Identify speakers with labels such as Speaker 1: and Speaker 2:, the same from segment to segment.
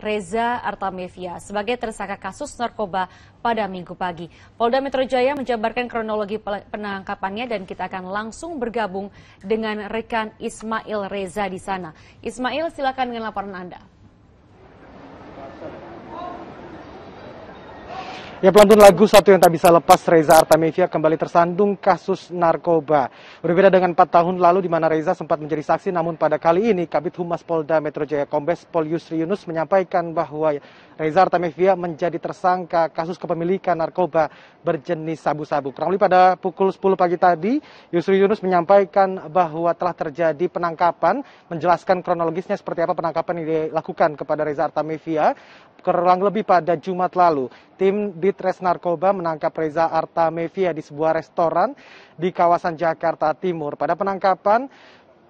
Speaker 1: Reza Artamevia sebagai tersangka kasus narkoba pada minggu pagi. Polda Metro Jaya menjabarkan kronologi penangkapannya dan kita akan langsung bergabung dengan rekan Ismail Reza di sana. Ismail, silakan dengan laporan Anda.
Speaker 2: Ya pelantun lagu satu yang tak bisa lepas Reza Artamevia kembali tersandung kasus narkoba. Berbeda dengan 4 tahun lalu di mana Reza sempat menjadi saksi namun pada kali ini Kabit Humas Polda Metro Jaya Kombes Pol Yusri Yunus menyampaikan bahwa Reza Artamevia menjadi tersangka kasus kepemilikan narkoba berjenis sabu-sabu. Kurang lebih pada pukul 10 pagi tadi Yusri Yunus menyampaikan bahwa telah terjadi penangkapan menjelaskan kronologisnya seperti apa penangkapan yang dilakukan kepada Reza Artamevia kurang lebih pada Jumat lalu. Tim di ditres narkoba menangkap reza artamevia di sebuah restoran di kawasan jakarta timur pada penangkapan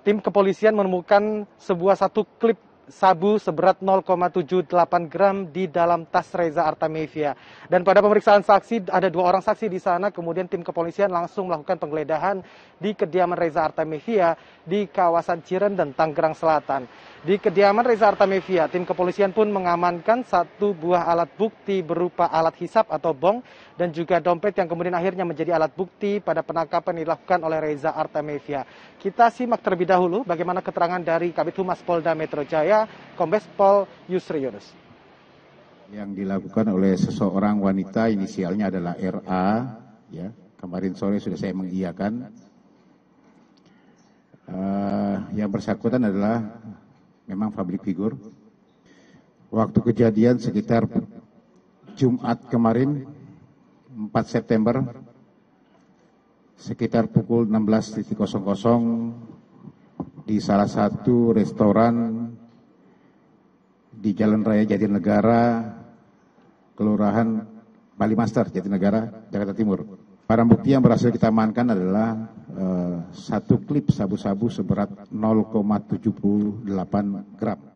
Speaker 2: tim kepolisian menemukan sebuah satu klip sabu seberat 0,78 gram di dalam tas Reza Artamevia. Dan pada pemeriksaan saksi, ada dua orang saksi di sana, kemudian tim kepolisian langsung melakukan penggeledahan di kediaman Reza Artamevia di kawasan dan Tanggerang Selatan. Di kediaman Reza Artamevia, tim kepolisian pun mengamankan satu buah alat bukti berupa alat hisap atau bong dan juga dompet yang kemudian akhirnya menjadi alat bukti pada penangkapan dilakukan oleh Reza Artamevia. Kita simak terlebih dahulu bagaimana keterangan dari Kabit Humas Polda Metro Jaya kombes pol yusri
Speaker 3: yunus yang dilakukan oleh seseorang wanita inisialnya adalah RA ya kemarin sore sudah saya mengiyakan uh, yang bersangkutan adalah memang public figur. waktu kejadian sekitar Jumat kemarin 4 September sekitar pukul 16.00 di salah satu restoran di Jalan Raya Jatinegara, Kelurahan Bali Master, Jatinegara, Jakarta Timur. Barang bukti yang berhasil kita amankan adalah uh, satu klip sabu-sabu seberat 0,78 gram.